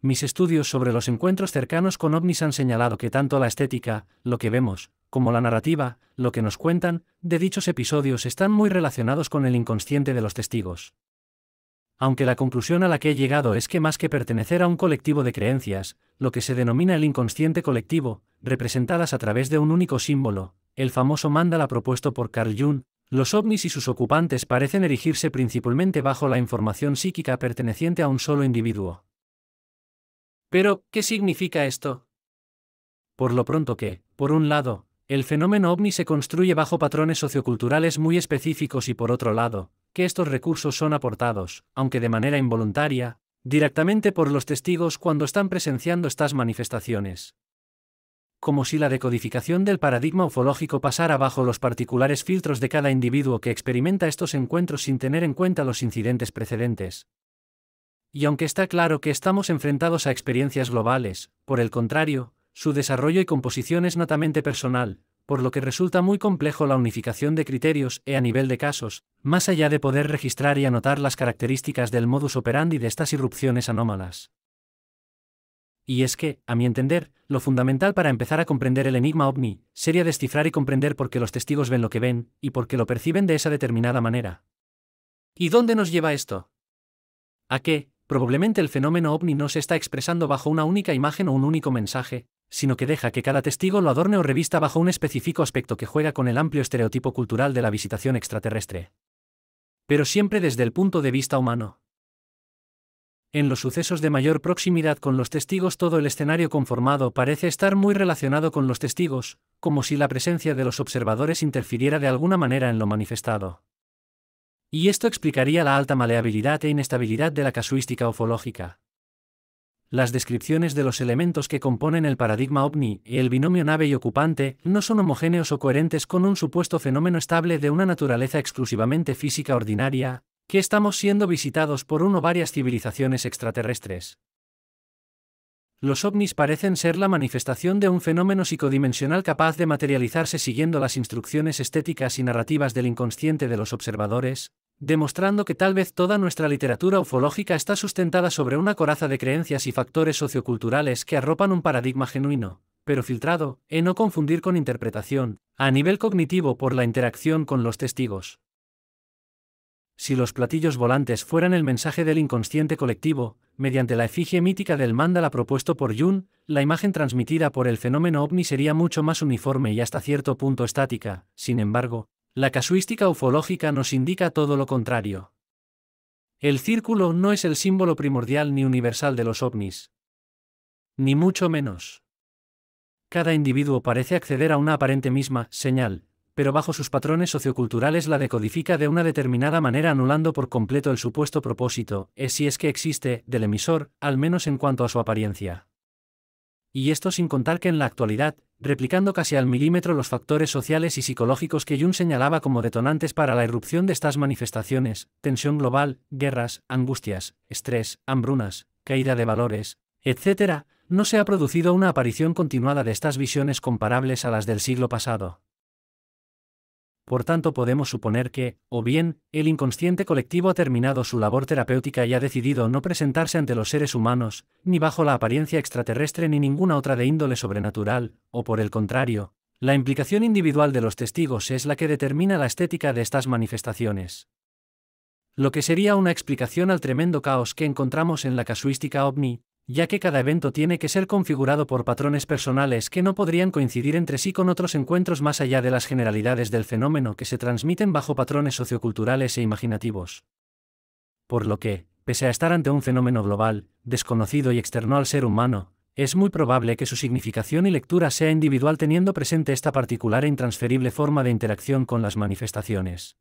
Mis estudios sobre los encuentros cercanos con ovnis han señalado que tanto la estética, lo que vemos, como la narrativa, lo que nos cuentan, de dichos episodios están muy relacionados con el inconsciente de los testigos. Aunque la conclusión a la que he llegado es que más que pertenecer a un colectivo de creencias, lo que se denomina el inconsciente colectivo, representadas a través de un único símbolo, el famoso mandala propuesto por Carl Jung, los ovnis y sus ocupantes parecen erigirse principalmente bajo la información psíquica perteneciente a un solo individuo. Pero, ¿qué significa esto? Por lo pronto que, por un lado, el fenómeno ovni se construye bajo patrones socioculturales muy específicos y por otro lado, que estos recursos son aportados, aunque de manera involuntaria, directamente por los testigos cuando están presenciando estas manifestaciones. Como si la decodificación del paradigma ufológico pasara bajo los particulares filtros de cada individuo que experimenta estos encuentros sin tener en cuenta los incidentes precedentes, y aunque está claro que estamos enfrentados a experiencias globales, por el contrario, su desarrollo y composición es notamente personal, por lo que resulta muy complejo la unificación de criterios e a nivel de casos, más allá de poder registrar y anotar las características del modus operandi de estas irrupciones anómalas. Y es que, a mi entender, lo fundamental para empezar a comprender el enigma ovni sería descifrar y comprender por qué los testigos ven lo que ven y por qué lo perciben de esa determinada manera. ¿Y dónde nos lleva esto? A qué? probablemente el fenómeno ovni no se está expresando bajo una única imagen o un único mensaje, sino que deja que cada testigo lo adorne o revista bajo un específico aspecto que juega con el amplio estereotipo cultural de la visitación extraterrestre. Pero siempre desde el punto de vista humano. En los sucesos de mayor proximidad con los testigos todo el escenario conformado parece estar muy relacionado con los testigos, como si la presencia de los observadores interfiriera de alguna manera en lo manifestado. Y esto explicaría la alta maleabilidad e inestabilidad de la casuística ufológica. Las descripciones de los elementos que componen el paradigma ovni y el binomio nave y ocupante no son homogéneos o coherentes con un supuesto fenómeno estable de una naturaleza exclusivamente física ordinaria, que estamos siendo visitados por uno o varias civilizaciones extraterrestres. Los ovnis parecen ser la manifestación de un fenómeno psicodimensional capaz de materializarse siguiendo las instrucciones estéticas y narrativas del inconsciente de los observadores, demostrando que tal vez toda nuestra literatura ufológica está sustentada sobre una coraza de creencias y factores socioculturales que arropan un paradigma genuino, pero filtrado, en no confundir con interpretación, a nivel cognitivo por la interacción con los testigos si los platillos volantes fueran el mensaje del inconsciente colectivo, mediante la efigie mítica del mandala propuesto por Jung, la imagen transmitida por el fenómeno ovni sería mucho más uniforme y hasta cierto punto estática, sin embargo, la casuística ufológica nos indica todo lo contrario. El círculo no es el símbolo primordial ni universal de los ovnis. Ni mucho menos. Cada individuo parece acceder a una aparente misma señal, pero bajo sus patrones socioculturales la decodifica de una determinada manera anulando por completo el supuesto propósito, es si es que existe, del emisor, al menos en cuanto a su apariencia. Y esto sin contar que en la actualidad, replicando casi al milímetro los factores sociales y psicológicos que Jung señalaba como detonantes para la irrupción de estas manifestaciones, tensión global, guerras, angustias, estrés, hambrunas, caída de valores, etc., no se ha producido una aparición continuada de estas visiones comparables a las del siglo pasado por tanto podemos suponer que, o bien, el inconsciente colectivo ha terminado su labor terapéutica y ha decidido no presentarse ante los seres humanos, ni bajo la apariencia extraterrestre ni ninguna otra de índole sobrenatural, o por el contrario, la implicación individual de los testigos es la que determina la estética de estas manifestaciones. Lo que sería una explicación al tremendo caos que encontramos en la casuística ovni, ya que cada evento tiene que ser configurado por patrones personales que no podrían coincidir entre sí con otros encuentros más allá de las generalidades del fenómeno que se transmiten bajo patrones socioculturales e imaginativos. Por lo que, pese a estar ante un fenómeno global, desconocido y externo al ser humano, es muy probable que su significación y lectura sea individual teniendo presente esta particular e intransferible forma de interacción con las manifestaciones.